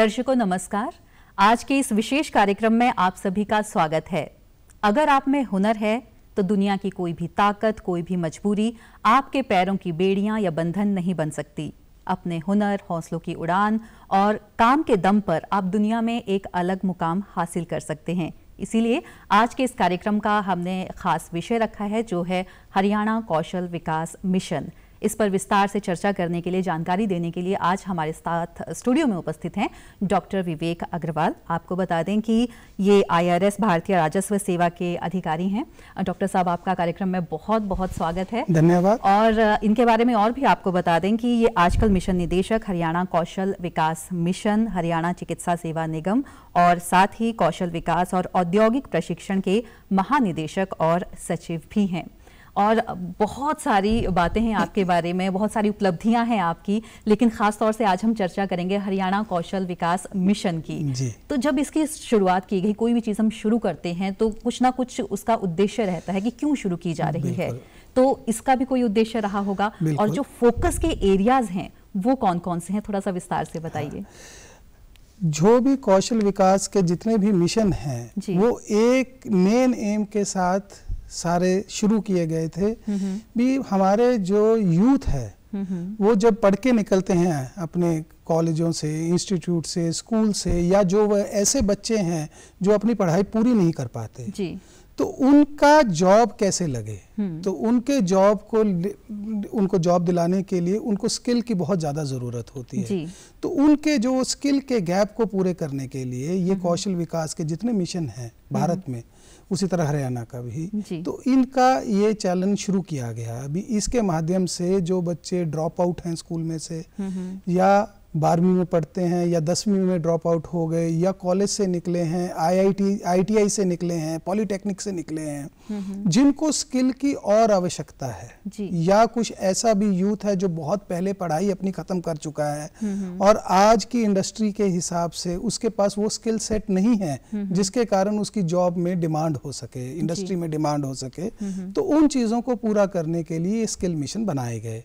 दर्शकों नमस्कार आज के इस विशेष कार्यक्रम में आप सभी का स्वागत है अगर आप में हुनर है तो दुनिया की कोई भी ताकत कोई भी मजबूरी आपके पैरों की बेड़ियां या बंधन नहीं बन सकती अपने हुनर हौसलों की उड़ान और काम के दम पर आप दुनिया में एक अलग मुकाम हासिल कर सकते हैं इसीलिए आज के इस कार्यक्रम का हमने खास विषय रखा है जो है हरियाणा कौशल विकास मिशन इस पर विस्तार से चर्चा करने के लिए जानकारी देने के लिए आज हमारे साथ स्टूडियो में उपस्थित हैं डॉक्टर विवेक अग्रवाल आपको बता दें कि ये आईआरएस भारतीय राजस्व सेवा के अधिकारी हैं डॉक्टर साहब आपका कार्यक्रम में बहुत बहुत स्वागत है धन्यवाद और इनके बारे में और भी आपको बता दें कि ये आजकल मिशन निदेशक हरियाणा कौशल विकास मिशन हरियाणा चिकित्सा सेवा निगम और साथ ही कौशल विकास और औद्योगिक प्रशिक्षण के महानिदेशक और सचिव भी हैं और बहुत सारी बातें हैं आपके बारे में बहुत सारी उपलब्धियां हैं आपकी लेकिन खास तौर से आज हम चर्चा करेंगे हरियाणा कौशल विकास मिशन की तो जब इसकी शुरुआत की गई कोई भी चीज़ हम शुरू करते हैं तो कुछ ना कुछ उसका उद्देश्य रहता है कि क्यों शुरू की जा रही है तो इसका भी कोई उद्देश्य रहा होगा और जो फोकस के एरियाज हैं वो कौन कौन से हैं थोड़ा सा विस्तार से बताइए हाँ। जो भी कौशल विकास के जितने भी मिशन हैं वो एक मेन एम के साथ सारे शुरू किए गए थे भी हमारे जो यूथ है वो जब पढ़ के निकलते हैं अपने कॉलेजों से इंस्टीट्यूट से स्कूल से या जो ऐसे बच्चे हैं जो अपनी पढ़ाई पूरी नहीं कर पाते जी। तो उनका जॉब कैसे लगे हम्म। तो उनके जॉब को उनको जॉब दिलाने के लिए उनको स्किल की बहुत ज़्यादा ज़रूरत होती है तो उनके जो स्किल के गैप को पूरे करने के लिए ये कौशल विकास के जितने मिशन हैं भारत में उसी तरह हरियाणा का भी तो इनका ये चैलेंज शुरू किया गया अभी इसके माध्यम से जो बच्चे ड्रॉप आउट हैं स्कूल में से हम्म, हम्म। या बारहवीं में पढ़ते हैं या दसवीं में ड्रॉप आउट हो गए या कॉलेज से निकले हैं आईआईटी आईटीआई से निकले हैं पॉलिटेक्निक से निकले हैं हम्म, हम्म। जिनको स्किल की और आवश्यकता है या कुछ ऐसा भी यूथ है जो बहुत पहले पढ़ाई अपनी ख़त्म कर चुका है हम्म, और आज की इंडस्ट्री के हिसाब से उसके पास वो स्किल सेट नहीं है जिसके कारण उसकी जॉब में डिमांड हो सके इंडस्ट्री में डिमांड हो सके तो उन चीज़ों को पूरा करने के लिए स्किल मिशन बनाए गए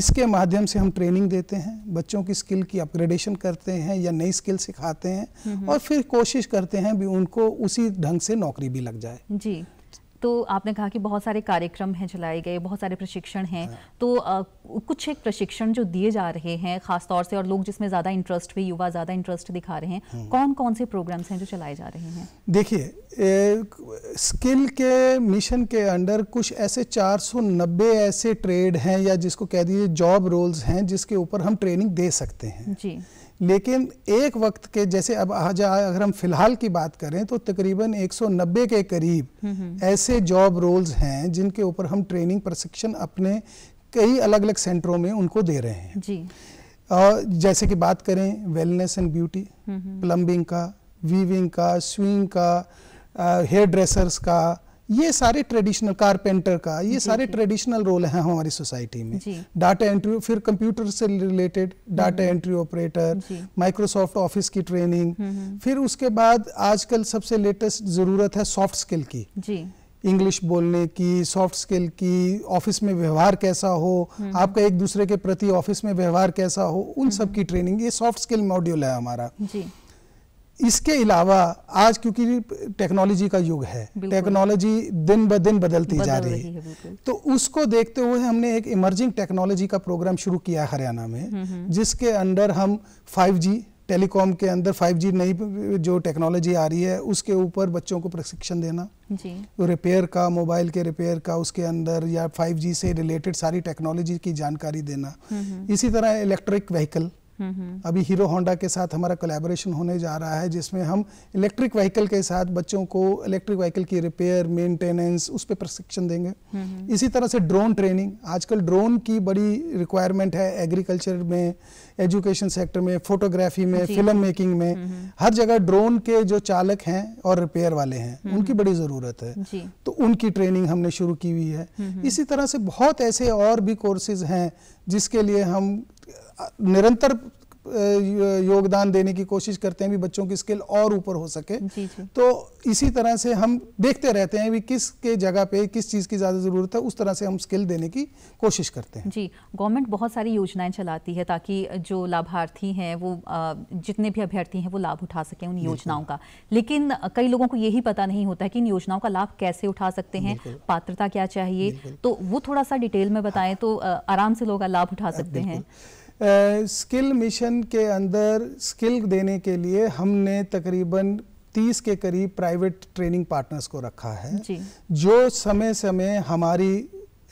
इसके माध्यम से हम ट्रेनिंग देते हैं बच्चों की स्किल स्किल की अपग्रेडेशन करते हैं या नई स्किल सिखाते हैं हम्म, हम्म। और फिर कोशिश करते हैं भी उनको उसी ढंग से नौकरी भी लग जाए जी तो आपने कहा कि बहुत सारे कार्यक्रम हैं चलाए गए बहुत सारे प्रशिक्षण हैं हाँ। तो आ, कुछ एक प्रशिक्षण जो दिए जा रहे हैं खासतौर से और लोग जिसमें ज़्यादा इंटरेस्ट भी युवा ज़्यादा इंटरेस्ट दिखा रहे हैं हाँ, हाँ। कौन कौन से प्रोग्राम्स हैं जो चलाए जा रहे हैं देखिए स्किल के मिशन के अंडर कुछ ऐसे चार ऐसे ट्रेड हैं या जिसको कह दीजिए जॉब रोल्स हैं जिसके ऊपर हम ट्रेनिंग दे सकते हैं जी लेकिन एक वक्त के जैसे अब आज अगर हम फिलहाल की बात करें तो तकरीबन 190 के करीब हम्म, हम्म। ऐसे जॉब रोल्स हैं जिनके ऊपर हम ट्रेनिंग प्रशिक्षण अपने कई अलग अलग सेंटरों में उनको दे रहे हैं जी Uh, जैसे कि बात करें वेलनेस एंड ब्यूटी प्लम्बिंग का वीविंग का स्विंग का हेयर uh, ड्रेसर्स का ये सारे ट्रेडिशनल कारपेंटर का ये सारे ट्रेडिशनल रोल हैं हमारी सोसाइटी में डाटा एंट्री फिर कंप्यूटर से related data entry operator Microsoft office की ट्रेनिंग हम्म, हम्म। फिर उसके बाद आजकल सबसे लेटेस्ट ज़रूरत है सॉफ्ट स्किल की जी इंग्लिश बोलने की सॉफ्ट स्किल की ऑफिस में व्यवहार कैसा हो हम्म, आपका एक दूसरे के प्रति ऑफिस में व्यवहार कैसा हो उन सब की ट्रेनिंग ये सॉफ्ट स्किल मॉड्यूल है हमारा जी इसके अलावा आज क्योंकि टेक्नोलॉजी का युग है टेक्नोलॉजी दिन ब दिन बदलती बदल जा रही है, है तो उसको देखते हुए हमने एक इमर्जिंग टेक्नोलॉजी का प्रोग्राम शुरू किया हरियाणा में हम्म, हम्म। जिसके अंडर हम 5G टेलीकॉम के अंदर 5G नई जो टेक्नोलॉजी आ रही है उसके ऊपर बच्चों को प्रशिक्षण देना जी रिपेयर का मोबाइल के रिपेयर का उसके अंदर या फाइव से रिलेटेड सारी टेक्नोलॉजी की जानकारी देना हम्म, इसी तरह इलेक्ट्रिक व्हीकल अभी हीरो होंडा के साथ हमारा कोलेबोरेशन होने जा रहा है जिसमें हम इलेक्ट्रिक व्हीकल के साथ बच्चों को इलेक्ट्रिक व्हीकल की रिपेयर मेंटेनेंस उस पर प्रशिक्षण देंगे इसी तरह से ड्रोन ट्रेनिंग आजकल ड्रोन की बड़ी रिक्वायरमेंट है एग्रीकल्चर में एजुकेशन सेक्टर में फोटोग्राफी में फिल्म मेकिंग में हर जगह ड्रोन के जो चालक हैं और रिपेयर वाले हैं उनकी बड़ी ज़रूरत है तो उनकी ट्रेनिंग हमने शुरू की हुई है इसी तरह से बहुत ऐसे और भी कोर्सेज हैं जिसके लिए हम निरंतर योगदान देने की कोशिश करते हैं भी बच्चों की स्किल और ऊपर हो सके जी जी। तो इसी तरह से हम देखते रहते हैं भी किस के जगह पे किस चीज़ की ज़्यादा ज़रूरत है उस तरह से हम स्किल देने की कोशिश करते हैं जी गवर्नमेंट बहुत सारी योजनाएं चलाती है ताकि जो लाभार्थी हैं वो जितने भी अभ्यर्थी हैं वो लाभ उठा सकें उन योजनाओं का लेकिन कई लोगों को यही पता नहीं होता है कि इन योजनाओं का लाभ कैसे उठा सकते हैं पात्रता क्या चाहिए तो वो थोड़ा सा डिटेल में बताएं तो आराम से लोग लाभ उठा सकते हैं स्किल मिशन के अंदर स्किल देने के लिए हमने तकरीबन 30 के करीब प्राइवेट ट्रेनिंग पार्टनर्स को रखा है जो समय समय हमारी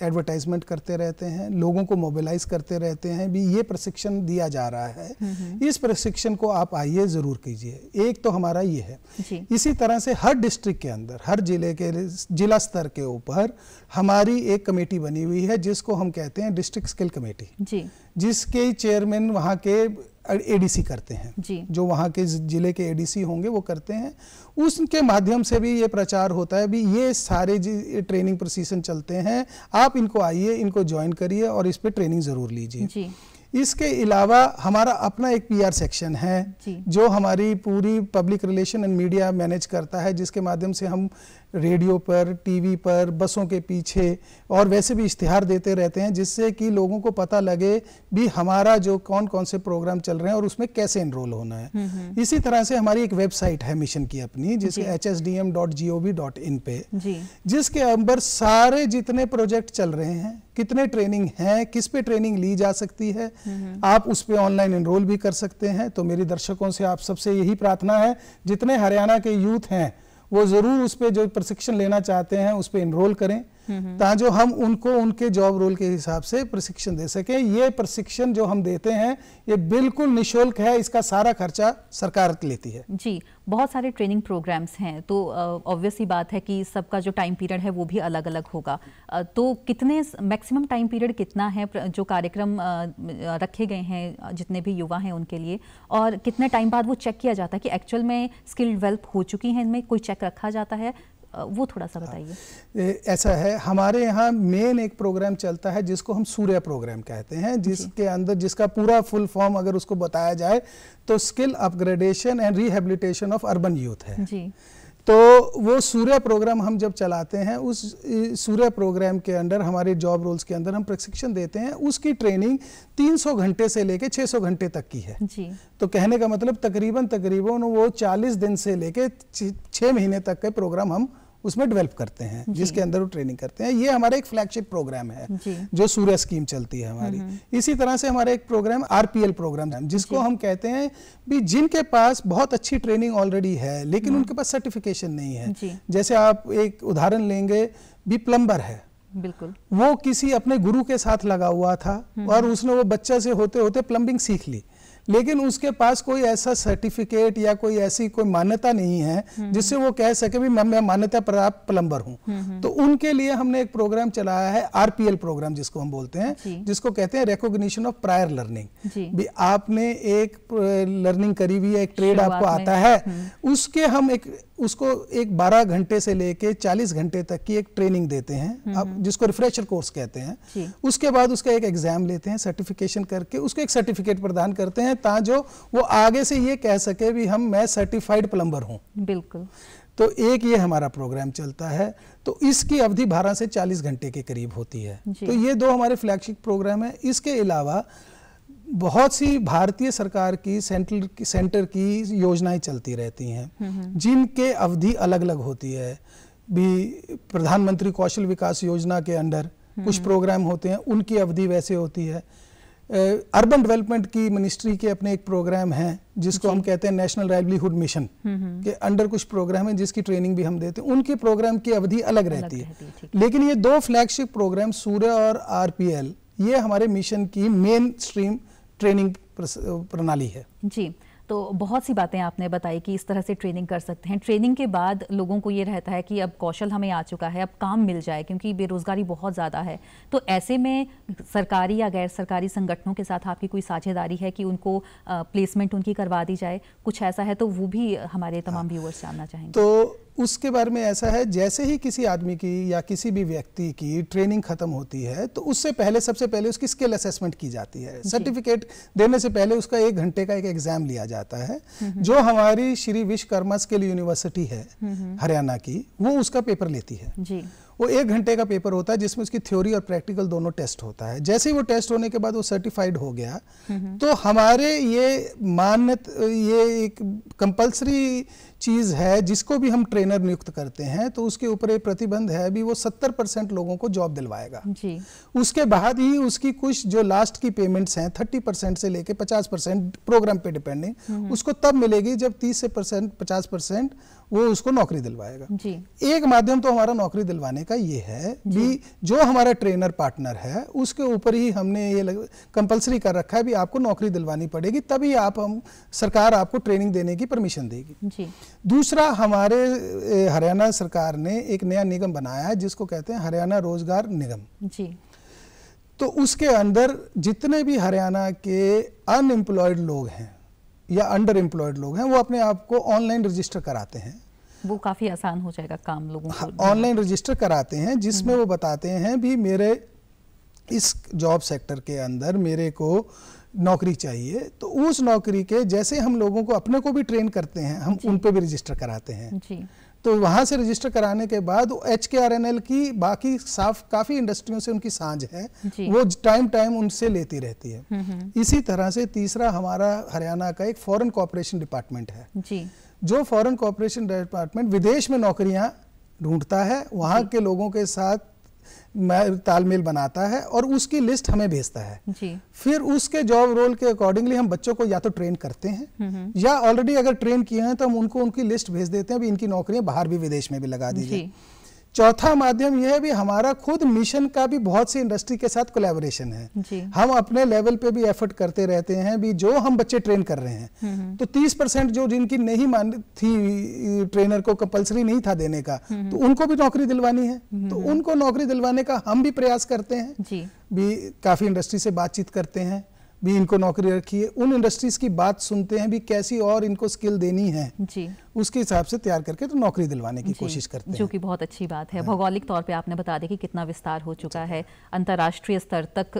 एडवर्टाइजमेंट करते रहते हैं लोगों को मोबिलाइज करते रहते हैं भी ये प्रशिक्षण दिया जा रहा है इस प्रशिक्षण को आप आइए ज़रूर कीजिए एक तो हमारा ये है इसी तरह से हर डिस्ट्रिक्ट के अंदर हर जिले के जिला स्तर के ऊपर हमारी एक कमेटी बनी हुई है जिसको हम कहते हैं डिस्ट्रिक्ट स्किल कमेटी जिसके चेयरमैन वहाँ के एडीसी करते हैं जो वहाँ के जिले के एडीसी होंगे वो करते हैं उसके माध्यम से भी ये प्रचार होता है भी ये सारे ट्रेनिंग प्रोसीजन चलते हैं आप इनको आइए इनको ज्वाइन करिए और इस पर ट्रेनिंग ज़रूर लीजिए इसके अलावा हमारा अपना एक पीआर सेक्शन है जो हमारी पूरी public relation and media manage करता है जिसके माध्यम से हम रेडियो पर टीवी पर बसों के पीछे और वैसे भी इश्तिहार देते रहते हैं जिससे कि लोगों को पता लगे भी हमारा जो कौन कौन से प्रोग्राम चल रहे हैं और उसमें कैसे इनरोल होना है हम्म, हम्म। इसी तरह से हमारी एक वेबसाइट है मिशन की अपनी जिसे H S D M dot G O V dot I N जिसके अंदर सारे जितने प्रोजेक्ट चल रहे हैं कितने ट्रेनिंग हैं किस पे ट्रेनिंग ली जा सकती है आप उस पर ऑनलाइन इनरोल भी कर सकते हैं तो मेरे दर्शकों से आप सबसे यही प्रार्थना है जितने हरियाणा के यूथ हैं वो ज़रूर उस पर जो प्रशिक्षण लेना चाहते हैं उस पर इनरोल करें ताकि जो हम उनको उनके जॉब रोल के हिसाब से प्रशिक्षण दे सकें ये प्रशिक्षण जो हम देते हैं ये बिल्कुल निशुल्क है इसका सारा खर्चा सरकार लेती है जी बहुत सारे ट्रेनिंग प्रोग्राम्स हैं तो ऑब्वियसली बात है कि सबका जो टाइम पीरियड है वो भी अलग अलग होगा तो कितने मैक्सिमम टाइम पीरियड कितना है जो कार्यक्रम रखे गए हैं जितने भी युवा हैं उनके लिए और कितने टाइम बाद वो चेक किया जाता है कि एक्चुअल में स्किल डेवलप हो चुकी हैं इनमें कोई चेक रखा जाता है वो थोड़ा सा हाँ। बताइए ऐसा है हमारे यहाँ मेन एक प्रोग्राम चलता है जिसको हम सूर्य प्रोग्राम कहते हैं जिसके अंदर जिसका पूरा फुल फॉर्म अगर उसको बताया जाए तो skill upgradation and rehabilitation of urban youth है जी तो वो सूर्य प्रोग्राम हम जब चलाते हैं उस सूर्य प्रोग्राम के अंदर हमारे जॉब रोल्स के अंदर हम प्रशिक्षण देते हैं उसकी ट्रेनिंग 300 घंटे से लेके 600 घंटे तक की है जी। तो कहने का मतलब तकरीबन तकरीबन वो 40 दिन से लेके 6 महीने तक के प्रोग्राम हम उसमें डेवलप करते हैं जिसके अंदर वो ट्रेनिंग करते हैं ये हमारा एक फ्लैगशिप प्रोग्राम है जो सूर्य स्कीम चलती है हमारी हम्म, हम्म। इसी तरह से हमारा एक प्रोग्राम आरपीएल प्रोग्राम है जिसको हम कहते हैं भी जिनके पास बहुत अच्छी ट्रेनिंग ऑलरेडी है लेकिन हम्म। उनके पास सर्टिफिकेशन नहीं है जैसे आप एक उदाहरण लेंगे भी प्लम्बर है बिल्कुल वो किसी अपने गुरु के साथ लगा हुआ था और उसने वो बच्चा से होते होते प्लम्बिंग सीख ली लेकिन उसके पास कोई ऐसा सर्टिफिकेट या कोई ऐसी कोई मान्यता नहीं है जिससे वो कह सके भी मैं मैं मान्यता प्राप्त प्लम्बर हूँ हम्म, हम्म। तो उनके लिए हमने एक प्रोग्राम चलाया है आरपीएल प्रोग्राम जिसको हम बोलते हैं जिसको कहते हैं रिकोगशन ऑफ प्रायर लर्निंग भी आपने एक लर्निंग करी हुई है एक ट्रेड आपको आता है हम्म। उसके हम एक उसको एक 12 घंटे से लेके 40 घंटे तक की एक ट्रेनिंग देते हैं अब हम्म, हम्म। जिसको रिफ्रेशर कोर्स कहते हैं उसके बाद उसका एक एग्जाम लेते हैं सर्टिफिकेशन करके उसको एक सर्टिफिकेट प्रदान करते हैं ता जो वो आगे से ये कह सके भी हम मैं सर्टिफाइड प्लम्बर हूँ बिल्कुल तो एक ये हमारा प्रोग्राम चलता है तो इसकी अवधि बारह से चालीस घंटे के करीब होती है तो ये दो हमारे फ्लैगशिप प्रोग्राम है इसके अलावा बहुत सी भारतीय सरकार की सेंट्रल सेंटर की योजनाएं चलती रहती हैं हम्म, हम्म। जिनके अवधि अलग अलग होती है भी प्रधानमंत्री कौशल विकास योजना के अंडर हम्म। कुछ प्रोग्राम होते हैं उनकी अवधि वैसे होती है अर्बन डेवलपमेंट की मिनिस्ट्री के अपने एक प्रोग्राम है जिसको हम कहते हैं नेशनल लाइवलीहुड मिशन के अंडर कुछ प्रोग्राम है जिसकी ट्रेनिंग भी हम देते हैं उनके प्रोग्राम की अवधि अलग, अलग रहती है लेकिन ये दो फ्लैगशिप प्रोग्राम सूर्य और आरपीएल ये हमारे मिशन की मेन स्ट्रीम ट्रेनिंग प्रणाली है जी तो बहुत सी बातें आपने बताई कि इस तरह से ट्रेनिंग कर सकते हैं ट्रेनिंग के बाद लोगों को ये रहता है कि अब कौशल हमें आ चुका है अब काम मिल जाए क्योंकि बेरोज़गारी बहुत ज़्यादा है तो ऐसे में सरकारी या गैर सरकारी संगठनों के साथ आपकी कोई साझेदारी है कि उनको प्लेसमेंट उनकी करवा दी जाए कुछ ऐसा है तो वो भी हमारे तमाम व्यूअर्स हाँ। जानना चाहेंगे तो उसके बारे में ऐसा है जैसे ही किसी आदमी की या किसी भी व्यक्ति की ट्रेनिंग खत्म होती है तो उससे पहले सबसे पहले उसकी स्किल असेसमेंट की जाती है सर्टिफिकेट देने से पहले उसका एक घंटे का एक एग्जाम लिया जाता है जो हमारी श्री विश्वकर्मा स्किल यूनिवर्सिटी है हरियाणा की वो उसका पेपर लेती है जी। वो एक घंटे का पेपर होता है जिसमें उसकी थ्योरी और प्रैक्टिकल दोनों टेस्ट होता है जैसे ही वो टेस्ट होने के बाद वो सर्टिफाइड हो गया तो हमारे ये मान्य ये एक कंपल्सरी चीज़ है जिसको भी हम ट्रेनर नियुक्त करते हैं तो उसके ऊपर ये प्रतिबंध है भी वो सत्तर परसेंट लोगों को जॉब दिलवाएगा जी उसके बाद ही उसकी कुछ जो लास्ट की पेमेंट्स हैं थर्टी परसेंट से लेके पचास परसेंट प्रोग्राम पे डिपेंडिंग हम्म। उसको तब मिलेगी जब तीस से परसेंट पचास परसेंट वो उसको नौकरी दिलवाएगा जी एक माध्यम तो हमारा नौकरी दिलवाने का ये है भी जो हमारा ट्रेनर पार्टनर है उसके ऊपर ही हमने ये कंपलसरी कर रखा है भी आपको नौकरी दिलवानी पड़ेगी तभी आप हम सरकार आपको ट्रेनिंग देने की परमिशन देगी जी दूसरा हमारे हरियाणा सरकार ने एक नया निगम बनाया है जिसको कहते हैं हरियाणा रोजगार निगम जी तो उसके अंदर जितने भी हरियाणा के अनएम्प्लॉयड लोग हैं या अंडर एम्प्लॉयड लोग हैं वो अपने आप को ऑनलाइन रजिस्टर कराते हैं वो काफ़ी आसान हो जाएगा काम लोगों को ऑनलाइन हाँ, रजिस्टर कराते हैं जिसमें हम्म। वो बताते हैं भी मेरे इस जॉब सेक्टर के अंदर मेरे को नौकरी चाहिए तो उस नौकरी के जैसे हम लोगों को अपने को भी ट्रेन करते हैं हम उन पर भी रजिस्टर कराते हैं जी तो वहाँ से रजिस्टर कराने के बाद एच के आर एन एल की बाकी साफ काफ़ी इंडस्ट्रियों से उनकी सांझ है वो टाइम टाइम उनसे लेती रहती है हम्म, हम्म। इसी तरह से तीसरा हमारा हरियाणा का एक फॉरेन कॉपरेशन डिपार्टमेंट है जी। जो फॉरेन कॉपरेशन डिपार्टमेंट विदेश में नौकरियां ढूंढता है वहाँ के लोगों के साथ तालमेल बनाता है और उसकी लिस्ट हमें भेजता है जी। फिर उसके जॉब रोल के अकॉर्डिंगली हम बच्चों को या तो ट्रेन करते हैं हम्म, हम्म। या ऑलरेडी अगर ट्रेन किए हैं तो हम उनको उनकी लिस्ट भेज देते हैं भी इनकी नौकरियां बाहर भी विदेश में भी लगा दीजिए चौथा माध्यम यह है भी हमारा खुद मिशन का भी बहुत सी इंडस्ट्री के साथ कोलेबोरेशन है जी। हम अपने लेवल पे भी एफर्ट करते रहते हैं भी जो हम बच्चे ट्रेन कर रहे हैं हम्म, हम्म। तो 30 परसेंट जो जिनकी नहीं मान थी ट्रेनर को कंपलसरी नहीं था देने का हम्म, तो उनको भी नौकरी दिलवानी है तो उनको नौकरी दिलवाने का हम भी प्रयास करते हैं भी काफी इंडस्ट्री से बातचीत करते हैं भी इनको नौकरी रखी है उन इंडस्ट्रीज की बात सुनते हैं भी कैसी और इनको स्किल देनी है जी उसके हिसाब से तैयार करके तो नौकरी दिलवाने की कोशिश करते हैं जो कि बहुत अच्छी बात है भौगोलिक तौर पे आपने बता दिया कि कितना विस्तार हो चुका है अंतर्राष्ट्रीय स्तर तक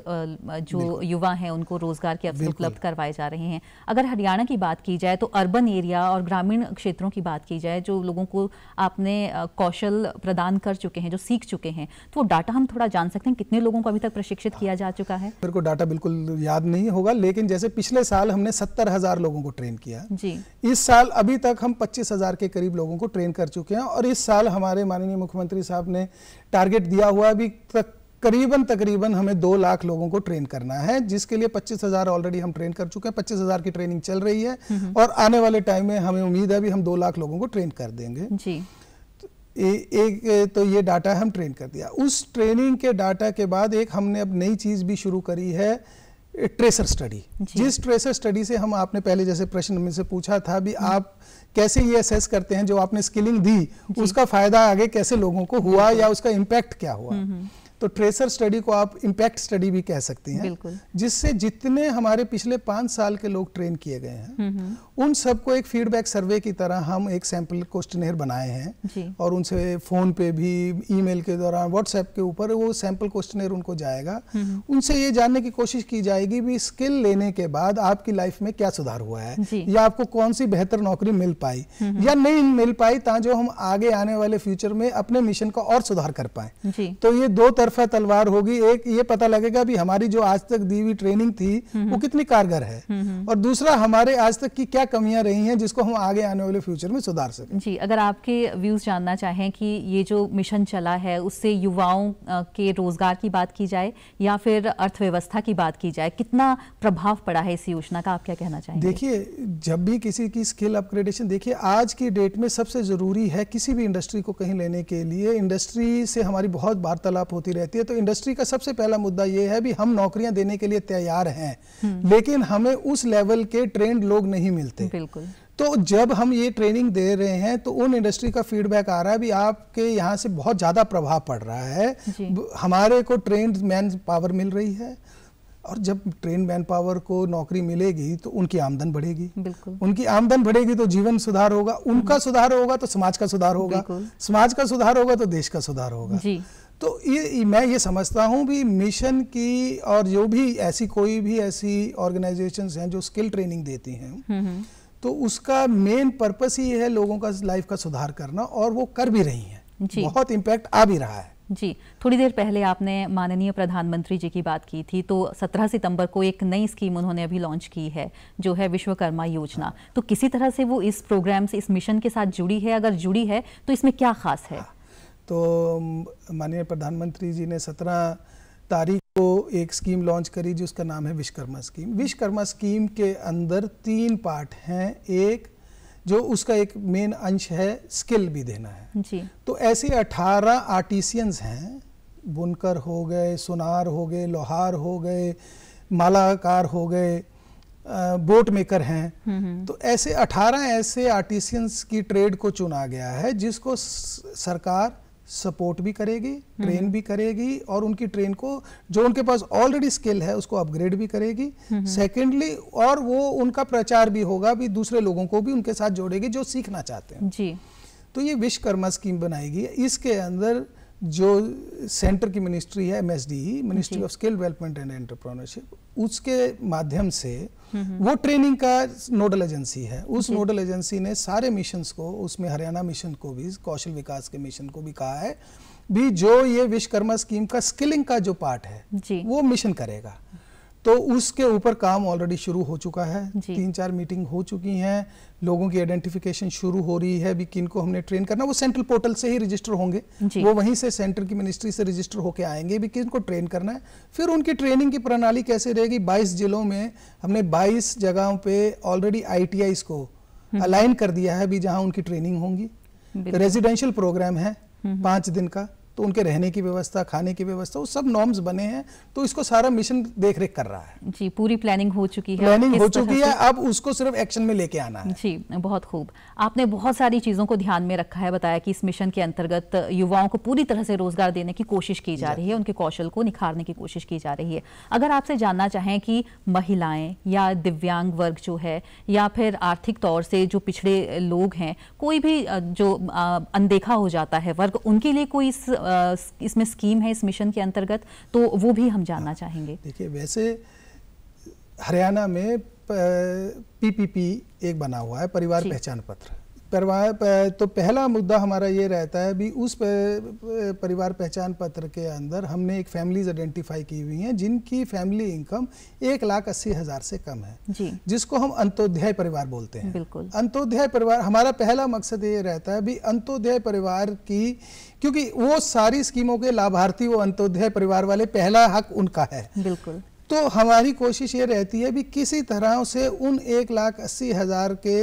जो युवा हैं उनको रोजगार के अवसर उपलब्ध करवाए जा रहे हैं अगर हरियाणा की बात की जाए तो अर्बन एरिया और ग्रामीण क्षेत्रों की बात की जाए जो लोगों को आपने कौशल प्रदान कर चुके हैं जो सीख चुके हैं तो डाटा हम थोड़ा जान सकते हैं कितने लोगों को अभी तक प्रशिक्षित किया जा चुका है मेरे को डाटा बिल्कुल याद नहीं नहीं होगा लेकिन जैसे पिछले साल हमने सत्तर हजार लोगों को ट्रेन किया जी। इस साल अभी तक हम पच्चीस हजार के करीब लोगों को ट्रेन कर चुके हैं और इस साल हमारे माननीय मुख्यमंत्री साहब ने टारगेट दिया हुआ अभी तक करीबन तकरीबन हमें दो लाख लोगों को ट्रेन करना है जिसके लिए पच्चीस हजार ऑलरेडी हम ट्रेन कर चुके हैं पच्चीस हजार की ट्रेनिंग चल रही है हम्म। और आने वाले टाइम में हमें उम्मीद है अभी हम दो लाख लोगों को ट्रेन कर देंगे जी ए, एक तो ये डाटा हम ट्रेन कर दिया उस ट्रेनिंग के डाटा के बाद एक हमने अब नई चीज़ भी शुरू करी है ट्रेसर स्टडी जिस ट्रेसर स्टडी से हम आपने पहले जैसे प्रश्न में से पूछा था भी हम्म। आप कैसे ये असेस करते हैं जो आपने स्किलिंग दी उसका फायदा आगे कैसे लोगों को हुआ या उसका इम्पैक्ट क्या हुआ हम्म, हम्म। तो ट्रेसर स्टडी को आप इम्पैक्ट स्टडी भी कह सकते हैं जिससे जितने हमारे पिछले पांच साल के लोग ट्रेन किए गए हैं हम्म, हम्म। उन सबको एक फीडबैक सर्वे की तरह हम एक सैंपल क्वेश्चनर बनाए हैं और उनसे फ़ोन पे भी ईमेल के दौरान व्हाट्सएप के ऊपर वो सैंपल क्वेश्चनर उनको जाएगा हम्म, उनसे ये जानने की कोशिश की जाएगी भी स्किल लेने के बाद आपकी लाइफ में क्या सुधार हुआ है या आपको कौन सी बेहतर नौकरी मिल पाई या नहीं मिल पाई ताकि हम आगे आने वाले फ्यूचर में अपने मिशन का और सुधार कर पाए तो ये दो तरफ तरफा तलवार होगी एक ये पता लगेगा भी हमारी जो आज तक दी हुई ट्रेनिंग थी वो कितनी कारगर है और दूसरा हमारे आज तक की क्या कमियां रही हैं जिसको हम आगे आने वाले फ्यूचर में सुधार सकें जी अगर आपके व्यूज जानना चाहें कि ये जो मिशन चला है उससे युवाओं के रोजगार की बात की जाए या फिर अर्थव्यवस्था की बात की जाए कितना प्रभाव पड़ा है इस योजना का आप क्या कहना चाहेंगे देखिए जब भी किसी की स्किल अपग्रेडेशन देखिए आज की डेट में सबसे जरूरी है किसी भी इंडस्ट्री को कहीं लेने के लिए इंडस्ट्री से हमारी बहुत वार्तालाप होती रहे रहती है तो इंडस्ट्री का सबसे पहला मुद्दा ये है भी हम नौकरियां देने के लिए तैयार हैं हम्म। लेकिन हमें उस लेवल के ट्रेंड लोग नहीं मिलते बिल्कुल तो जब हम ये ट्रेनिंग दे रहे हैं तो उन इंडस्ट्री का फीडबैक आ रहा है भी आपके यहाँ से बहुत ज़्यादा प्रभाव पड़ रहा है हमारे को ट्रेंड मैन पावर मिल रही है और जब ट्रेन मैन पावर को नौकरी मिलेगी तो उनकी आमदन बढ़ेगी उनकी आमदन बढ़ेगी तो जीवन सुधार होगा उनका हम्म। सुधार होगा तो समाज का सुधार होगा समाज का सुधार होगा तो देश का सुधार होगा तो ये मैं ये समझता हूँ भी मिशन की और जो भी ऐसी कोई भी ऐसी ऑर्गेनाइजेशन हैं जो स्किल ट्रेनिंग देती हैं हम्म, हम्म। तो उसका मेन पर्पस ही है लोगों का लाइफ का सुधार करना और वो कर भी रही हैं बहुत इम्पैक्ट आ भी रहा है जी थोड़ी देर पहले आपने माननीय प्रधानमंत्री जी की बात की थी तो 17 सितंबर को एक नई स्कीम उन्होंने अभी लॉन्च की है जो है विश्वकर्मा योजना हाँ। तो किसी तरह से वो इस प्रोग्राम से इस मिशन के साथ जुड़ी है अगर जुड़ी है तो इसमें क्या खास है हाँ। तो माननीय प्रधानमंत्री जी ने सत्रह तारीख को एक स्कीम लॉन्च करी जिसका नाम है विश्वकर्मा स्कीम विश्वकर्मा स्कीम के अंदर तीन पार्ट हैं एक जो उसका एक मेन अंश है स्किल भी देना है जी। तो ऐसे 18 आर्टिसियंस हैं बुनकर हो गए सुनार हो गए लोहार हो गए मालाकार हो गए बोट मेकर हैं हम्म, हम्म। तो ऐसे 18 ऐसे आर्टिसियंस की ट्रेड को चुना गया है जिसको सरकार सपोर्ट भी करेगी हम्म। ट्रेन भी करेगी और उनकी ट्रेन को जो उनके पास ऑलरेडी स्किल है उसको अपग्रेड भी करेगी सेकेंडली हम्म। और वो उनका प्रचार भी होगा भी दूसरे लोगों को भी उनके साथ जोड़ेगी जो सीखना चाहते हैं जी तो ये विश्वकर्मा स्कीम बनाएगी इसके अंदर जो सेंटर की मिनिस्ट्री है MSD ministry of skill development and entrepreneurship उसके माध्यम से हम्म, हम्म। वो ट्रेनिंग का नोडल एजेंसी है उस नोडल एजेंसी ने सारे मिशन को उसमें हरियाणा मिशन को भी कौशल विकास के मिशन को भी कहा है भी जो ये विश्वकर्मा स्कीम का स्किलिंग का जो पार्ट है वो मिशन करेगा तो उसके ऊपर काम ऑलरेडी शुरू हो चुका है तीन चार मीटिंग हो चुकी हैं लोगों की आइडेंटिफिकेशन शुरू हो रही है भी किनको हमने ट्रेन करना वो सेंट्रल पोर्टल से ही रजिस्टर होंगे वो वहीं से सेंटर की मिनिस्ट्री से रजिस्टर होके आएंगे भी किन को ट्रेन करना है फिर उनकी ट्रेनिंग की प्रणाली कैसे रहेगी बाईस जिलों में हमने बाईस जगहों पर ऑलरेडी आई को अलाइन हम्म। कर दिया है भी जहाँ उनकी ट्रेनिंग होंगी रेजिडेंशियल प्रोग्राम है हम्म। पाँच दिन का तो उनके रहने की व्यवस्था खाने की व्यवस्था वो सब नॉर्म्स बने हैं तो इसको सारा मिशन देख रेख कर रहा है जी पूरी प्लानिंग हो चुकी है प्लानिंग हो चुकी है अब उसको सिर्फ एक्शन में लेके आना है जी बहुत खूब आपने बहुत सारी चीज़ों को ध्यान में रखा है बताया कि इस मिशन के अंतर्गत युवाओं को पूरी तरह से रोजगार देने की कोशिश की जा रही है उनके कौशल को निखारने की कोशिश की जा रही है अगर आपसे जानना चाहें कि महिलाएं या दिव्यांग वर्ग जो है या फिर आर्थिक तौर से जो पिछड़े लोग हैं कोई भी जो अनदेखा हो जाता है वर्ग उनके लिए कोई इस इसमें स्कीम है इस मिशन के अंतर्गत तो वो भी हम जानना चाहेंगे देखिए वैसे हरियाणा में पीपीपी एक बना हुआ है परिवार पहचान पत्र परवा तो पहला मुद्दा हमारा ये रहता है भी उस परिवार पहचान पत्र के अंदर हमने एक फैमिलीज आइडेंटिफाई की हुई हैं जिनकी फैमिली इनकम एक लाख अस्सी हज़ार से कम है जी। जिसको हम अंतोध्याय परिवार बोलते हैं बिल्कुल अंतोध्याय परिवार हमारा पहला मकसद ये रहता है भी अंतोध्याय परिवार की क्योंकि वो सारी स्कीमों के लाभार्थी वो अंतोध्याय परिवार वाले पहला हक उनका है बिल्कुल तो हमारी कोशिश ये रहती है भी किसी तरह से उन एक लाख अस्सी हज़ार के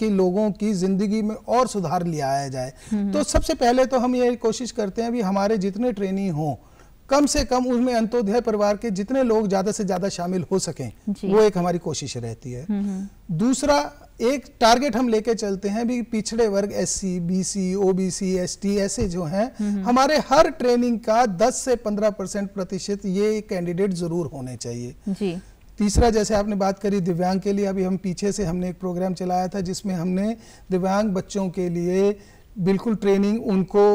के लोगों की ज़िंदगी में और सुधार लिया आया जाए हम्म। तो सबसे पहले तो हम ये कोशिश करते हैं भी हमारे जितने ट्रेनी हों कम से कम उसमें अंत्योदय परिवार के जितने लोग ज़्यादा से ज़्यादा शामिल हो सकें वो एक हमारी कोशिश रहती है हम्म। दूसरा एक टारगेट हम लेके चलते हैं भी पिछड़े वर्ग S C B C O B C S T ऐसे जो हैं हम्म, हम्म। हमारे हर ट्रेनिंग का 10 से 15 परसेंट प्रतिशत ये कैंडिडेट जरूर होने चाहिए जी तीसरा जैसे आपने बात करी दिव्यांग के लिए अभी हम पीछे से हमने एक प्रोग्राम चलाया था जिसमें हमने दिव्यांग बच्चों के लिए बिल्कुल ट्रेनिंग उनको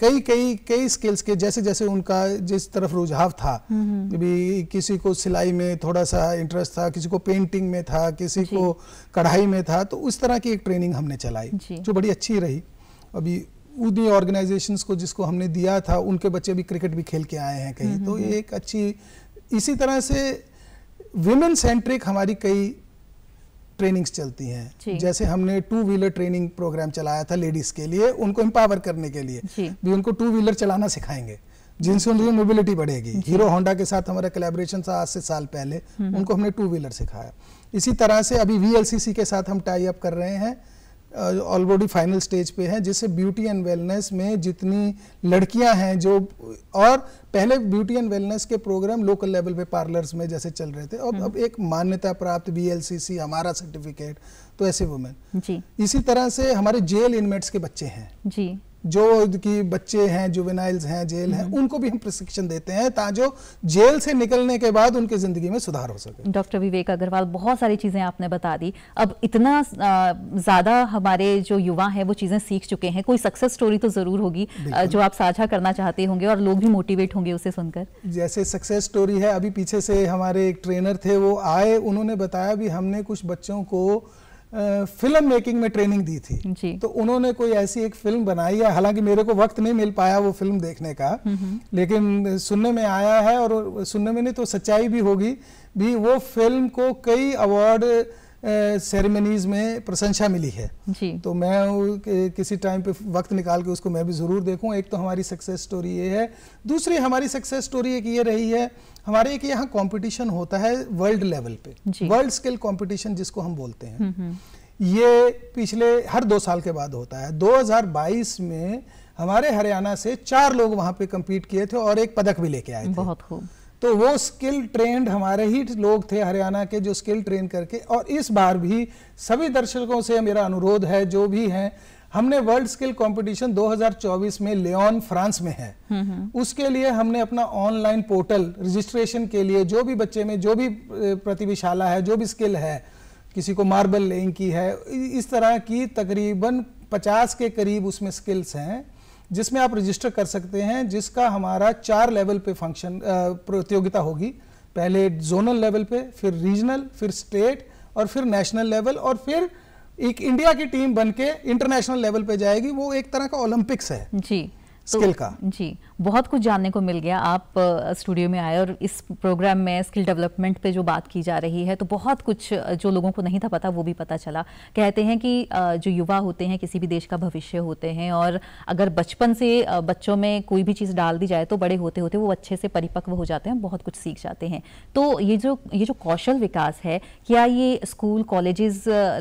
कई कई कई स्किल्स के जैसे जैसे उनका जिस तरफ रुझाव था भी किसी को सिलाई में थोड़ा सा इंटरेस्ट था किसी को पेंटिंग में था किसी को कढ़ाई में था तो उस तरह की एक ट्रेनिंग हमने चलाई जो बड़ी अच्छी रही अभी उन्हीं ऑर्गेनाइजेशंस को जिसको हमने दिया था उनके बच्चे भी क्रिकेट भी खेल के आए हैं कहीं तो ये एक अच्छी इसी तरह से विमेन सेंट्रिक हमारी कई ट्रेनिंग्स चलती हैं जैसे हमने टू व्हीलर ट्रेनिंग प्रोग्राम चलाया था लेडीज के लिए उनको एम्पावर करने के लिए भी उनको टू व्हीलर चलाना सिखाएंगे जिनसे उनकी मोबिलिटी बढ़ेगी हीरो होंडा के साथ हमारा कलेबरेशन था आज से साल पहले हम्म। उनको हमने टू व्हीलर सिखाया इसी तरह से अभी वीएलसीसी के साथ हम टाई अप कर रहे हैं ऑलरेडी फाइनल स्टेज पे है जिससे ब्यूटी एंड वेलनेस में जितनी लड़कियां हैं जो और पहले ब्यूटी एंड वेलनेस के प्रोग्राम लोकल लेवल पे पार्लर्स में जैसे चल रहे थे अब हम्म। अब एक मान्यता प्राप्त बी हमारा सर्टिफिकेट तो ऐसे वुमेन जी इसी तरह से हमारे जेल इनमेट्स के बच्चे हैं जी जो की बच्चे हैं जुवेनाइल्स हैं जेल हैं हम्म। उनको भी हम प्रशिक्षण देते हैं ताजो जेल से निकलने के बाद उनकी ज़िंदगी में सुधार हो सके डॉक्टर विवेक अग्रवाल बहुत सारी चीज़ें आपने बता दी अब इतना ज़्यादा हमारे जो युवा हैं वो चीज़ें सीख चुके हैं कोई सक्सेस स्टोरी तो ज़रूर होगी जो आप साझा करना चाहते होंगे और लोग भी मोटिवेट होंगे उसे सुनकर जैसे सक्सेस स्टोरी है अभी पीछे से हमारे एक ट्रेनर थे वो आए उन्होंने बताया भी हमने कुछ बच्चों को फिल्म मेकिंग में ट्रेनिंग दी थी तो उन्होंने कोई ऐसी एक फिल्म बनाई है हालांकि मेरे को वक्त नहीं मिल पाया वो फिल्म देखने का लेकिन सुनने में आया है और सुनने में नहीं तो सच्चाई भी होगी भी वो फिल्म को कई अवार्ड सेरेमनीज में प्रशंसा मिली है जी तो मैं किसी टाइम पे वक्त निकाल के उसको मैं भी ज़रूर देखूं एक तो हमारी सक्सेस स्टोरी ये है दूसरी हमारी सक्सेस स्टोरी एक ये रही है हमारे एक यहाँ कंपटीशन होता है वर्ल्ड लेवल पे वर्ल्ड स्केल कंपटीशन जिसको हम बोलते हैं हम्म, हम्म। ये पिछले हर दो साल के बाद होता है दो में हमारे हरियाणा से चार लोग वहाँ पे कम्पीट किए थे और एक पदक भी लेके आए थे बहुत खूब तो वो स्किल ट्रेंड हमारे ही लोग थे हरियाणा के जो स्किल ट्रेन करके और इस बार भी सभी दर्शकों से मेरा अनुरोध है जो भी हैं हमने वर्ल्ड स्किल कंपटीशन 2024 में लियोन फ्रांस में है हम्म, हम्म। उसके लिए हमने अपना ऑनलाइन पोर्टल रजिस्ट्रेशन के लिए जो भी बच्चे में जो भी प्रतिभाशाला है जो भी स्किल है किसी को मार्बल लेइंग की है इस तरह की तकरीबन 50 के करीब उसमें स्किल्स हैं जिसमें आप रजिस्टर कर सकते हैं जिसका हमारा चार लेवल पे फंक्शन प्रतियोगिता होगी पहले जोनल लेवल पे फिर रीजनल फिर स्टेट और फिर नेशनल लेवल और फिर एक इंडिया की टीम बन के इंटरनेशनल लेवल पे जाएगी वो एक तरह का ओलंपिक्स है जी स्किल तो, का जी बहुत कुछ जानने को मिल गया आप स्टूडियो में आए और इस प्रोग्राम में स्किल डेवलपमेंट पे जो बात की जा रही है तो बहुत कुछ जो लोगों को नहीं था पता वो भी पता चला कहते हैं कि जो युवा होते हैं किसी भी देश का भविष्य होते हैं और अगर बचपन से बच्चों में कोई भी चीज़ डाल दी जाए तो बड़े होते होते वो अच्छे से परिपक्व हो जाते हैं बहुत कुछ सीख जाते हैं तो ये जो ये जो कौशल विकास है क्या ये स्कूल कॉलेज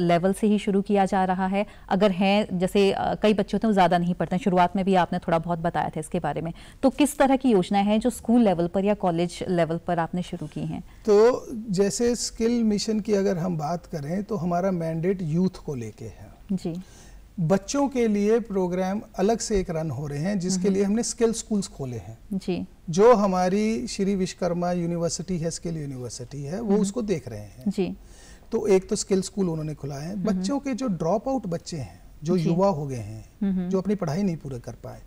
लेवल से ही शुरू किया जा रहा है अगर हैं जैसे कई बच्चे होते हैं वो ज़्यादा नहीं पढ़ते हैं शुरुआत में भी आपने थोड़ा बहुत बताया था इसके बारे में तो किस तरह की योजना है जो स्कूल लेवल पर या कॉलेज लेवल पर आपने शुरू की है तो जैसे स्किल मिशन की अगर हम बात करें तो हमारा मैंडेट यूथ को लेके है जी बच्चों के लिए प्रोग्राम अलग से एक रन हो रहे हैं जिसके हम्म। लिए हमने स्किल स्कूल्स खोले हैं जी जो हमारी श्री विश्वकर्मा यूनिवर्सिटी है स्किल यूनिवर्सिटी है वो हम्म। उसको देख रहे हैं जी तो एक तो स्किल स्कूल उन्होंने खुला है हम्म। बच्चों के जो ड्रॉप आउट बच्चे हैं जो युवा हो गए हैं जो अपनी पढ़ाई नहीं पूरा कर पाए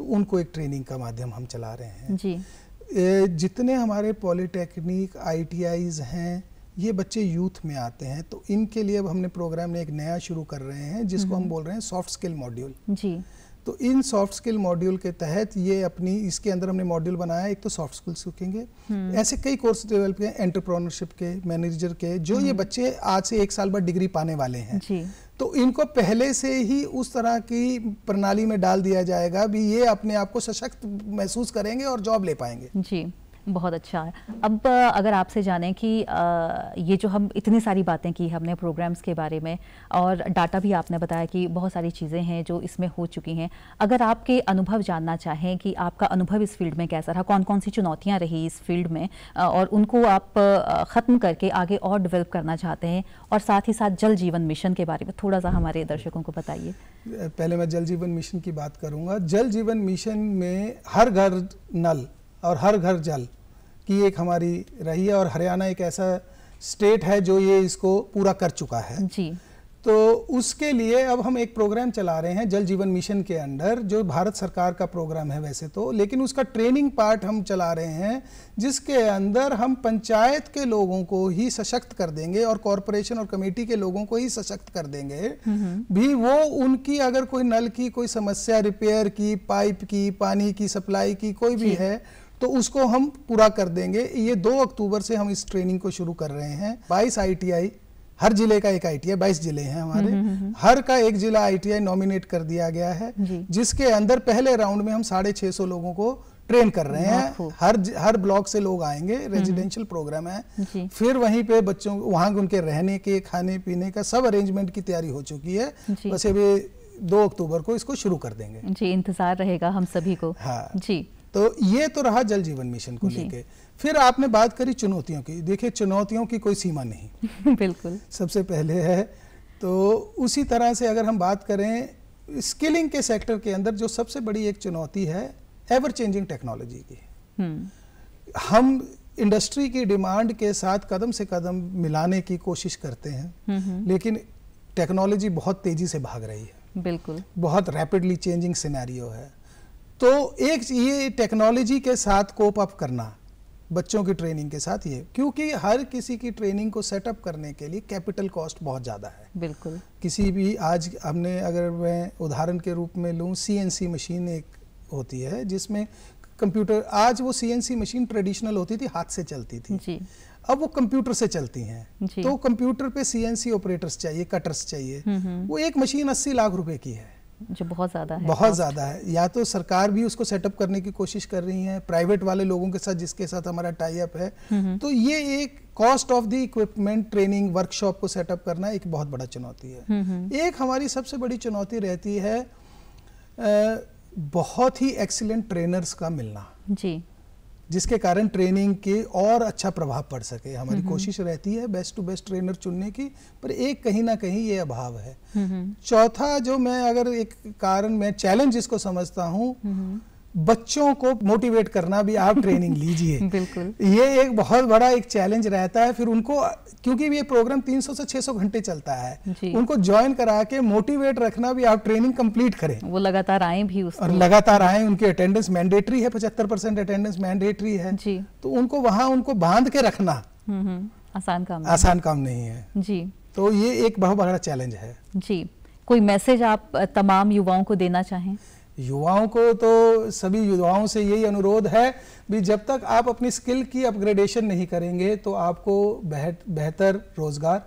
तो उनको एक ट्रेनिंग का माध्यम हम चला रहे हैं जी जितने हमारे पॉलिटेक्निक आईटीआईज हैं ये बच्चे यूथ में आते हैं तो इनके लिए अब हमने प्रोग्राम में एक नया शुरू कर रहे हैं जिसको हम हम्म। बोल रहे हैं सॉफ्ट स्किल मॉड्यूल जी तो इन सॉफ्ट स्किल मॉड्यूल के तहत ये अपनी इसके अंदर हमने मॉड्यूल बनाया एक तो सॉफ्ट स्किल सीखेंगे हम्म। ऐसे कई कोर्स डेवलप किए एंटरप्रोनरशिप के मैनेजर के जो ये हम्म। बच्चे आज से एक साल बाद डिग्री पाने वाले हैं तो इनको पहले से ही उस तरह की प्रणाली में डाल दिया जाएगा भी ये अपने आप को सशक्त महसूस करेंगे और जॉब ले पाएंगे जी बहुत अच्छा है अब अगर आपसे जाने कि ये जो हम इतनी सारी बातें की हमने प्रोग्राम्स के बारे में और डाटा भी आपने बताया कि बहुत सारी चीज़ें हैं जो इसमें हो चुकी हैं अगर आपके अनुभव जानना चाहें कि आपका अनुभव इस फील्ड में कैसा रहा कौन कौन सी चुनौतियाँ रही इस फील्ड में और उनको आप ख़त्म करके आगे और डिवेल्प करना चाहते हैं और साथ ही साथ जल जीवन मिशन के बारे में थोड़ा सा हमारे दर्शकों को बताइए पहले मैं जल जीवन मिशन की बात करूँगा जल जीवन मिशन में हर घर नल और हर घर जल की एक हमारी रही है और हरियाणा एक ऐसा स्टेट है जो ये इसको पूरा कर चुका है जी तो उसके लिए अब हम एक प्रोग्राम चला रहे हैं जल जीवन मिशन के अंडर जो भारत सरकार का प्रोग्राम है वैसे तो लेकिन उसका ट्रेनिंग पार्ट हम चला रहे हैं जिसके अंदर हम पंचायत के लोगों को ही सशक्त कर देंगे और कॉरपोरेशन और कमेटी के लोगों को ही सशक्त कर देंगे हम्म, हम्म। भी वो उनकी अगर कोई नल की कोई समस्या रिपेयर की पाइप की पानी की सप्लाई की कोई भी है तो उसको हम पूरा कर देंगे ये दो अक्टूबर से हम इस ट्रेनिंग को शुरू कर रहे हैं बाईस आई हर जिले का एक आईटीआई टी जिले हैं हमारे हम्म, हम्म, हम्म। हर का एक जिला आईटीआई नॉमिनेट कर दिया गया है जिसके अंदर पहले राउंड में हम साढ़े छह सौ लोगों को ट्रेन कर रहे हैं हर हर ब्लॉक से लोग आएंगे रेजिडेंशियल प्रोग्राम है फिर वहीं पे बच्चों वहां उनके रहने के खाने पीने का सब अरेंजमेंट की तैयारी हो चुकी है बस अभी दो अक्टूबर को इसको शुरू कर देंगे जी इंतजार रहेगा हम सभी को हाँ जी तो ये तो रहा जल जीवन मिशन को लेके फिर आपने बात करी चुनौतियों की देखिए चुनौतियों की कोई सीमा नहीं बिल्कुल सबसे पहले है तो उसी तरह से अगर हम बात करें स्किलिंग के सेक्टर के अंदर जो सबसे बड़ी एक चुनौती है एवर चेंजिंग टेक्नोलॉजी की हम्म। हम इंडस्ट्री की डिमांड के साथ कदम से कदम मिलाने की कोशिश करते हैं हम्म, हम्म। लेकिन टेक्नोलॉजी बहुत तेजी से भाग रही है बिल्कुल बहुत रैपिडली चेंजिंग सिनेरियो है तो एक ये टेक्नोलॉजी के साथ कोप अप करना बच्चों की ट्रेनिंग के साथ ये क्योंकि हर किसी की ट्रेनिंग को सेटअप करने के लिए कैपिटल कॉस्ट बहुत ज़्यादा है बिल्कुल किसी भी आज हमने अगर मैं उदाहरण के रूप में लूँ सी मशीन एक होती है जिसमें कंप्यूटर आज वो सी मशीन ट्रेडिशनल होती थी हाथ से चलती थी जी। अब वो कंप्यूटर से चलती हैं तो कंप्यूटर पे सी ऑपरेटर्स चाहिए कटर्स चाहिए हम्म, हम्म। वो एक मशीन अस्सी लाख रुपए की है जो बहुत ज़्यादा है बहुत ज़्यादा है या तो सरकार भी उसको सेटअप करने की कोशिश कर रही है प्राइवेट वाले लोगों के साथ जिसके साथ हमारा टाई अप है हम्म, हम्म। तो ये एक cost of the equipment training workshop को सेटअप करना एक बहुत बड़ा चुनौती है हम्म, एक हमारी सबसे बड़ी चुनौती रहती है बहुत ही एक्सीलेंट ट्रेनर्स का मिलना जी जिसके कारण ट्रेनिंग के और अच्छा प्रभाव पड़ सके हमारी कोशिश रहती है बेस्ट टू बेस्ट ट्रेनर चुनने की पर एक कहीं ना कहीं ये अभाव है चौथा जो मैं अगर एक कारण मैं चैलेंज इसको समझता हूँ बच्चों को मोटिवेट करना भी आप ट्रेनिंग लीजिए बिल्कुल ये एक बहुत बड़ा एक चैलेंज रहता है फिर उनको क्योंकि ये प्रोग्राम 300 से 600 घंटे चलता है उनको ज्वाइन करा के मोटिवेट रखना भी आप ट्रेनिंग कंप्लीट करें वो लगातार आए भी उस और लगातार आए उनकी अटेंडेंस मैंडेटरी है पचहत्तर परसेंट अटेंडेंस मैंडेटरी है जी तो उनको वहाँ उनको बांध के रखना हम्म, हम्म, आसान काम आसान काम नहीं है जी तो ये एक बहुत बड़ा चैलेंज है जी कोई मैसेज आप तमाम युवाओं को देना चाहें युवाओं को तो सभी युवाओं से यही अनुरोध है भी जब तक आप अपनी स्किल की अपग्रेडेशन नहीं करेंगे तो आपको बेहतर रोज़गार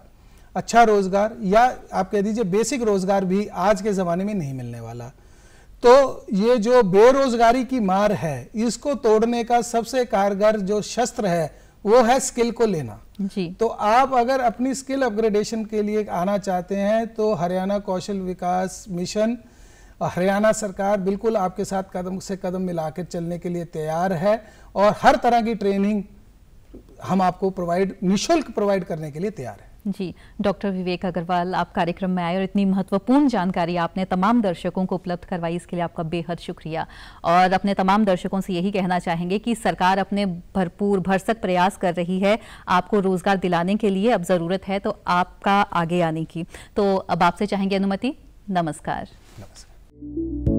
अच्छा रोज़गार या आप कह दीजिए बेसिक रोज़गार भी आज के ज़माने में नहीं मिलने वाला तो ये जो बेरोज़गारी की मार है इसको तोड़ने का सबसे कारगर जो शस्त्र है वो है स्किल को लेना जी तो आप अगर अपनी स्किल अपग्रेडेशन के लिए आना चाहते हैं तो हरियाणा कौशल विकास मिशन और हरियाणा सरकार बिल्कुल आपके साथ कदम से कदम मिलाकर चलने के लिए तैयार है और हर तरह की ट्रेनिंग हम आपको प्रोवाइड निःशुल्क प्रोवाइड करने के लिए तैयार है जी डॉक्टर विवेक अग्रवाल आप कार्यक्रम में आए और इतनी महत्वपूर्ण जानकारी आपने तमाम दर्शकों को उपलब्ध करवाई इसके लिए आपका बेहद शुक्रिया और अपने तमाम दर्शकों से यही कहना चाहेंगे कि सरकार अपने भरपूर भरसक प्रयास कर रही है आपको रोजगार दिलाने के लिए अब ज़रूरत है तो आपका आगे आने की तो अब आपसे चाहेंगे अनुमति नमस्कार नमस्कार Thank you.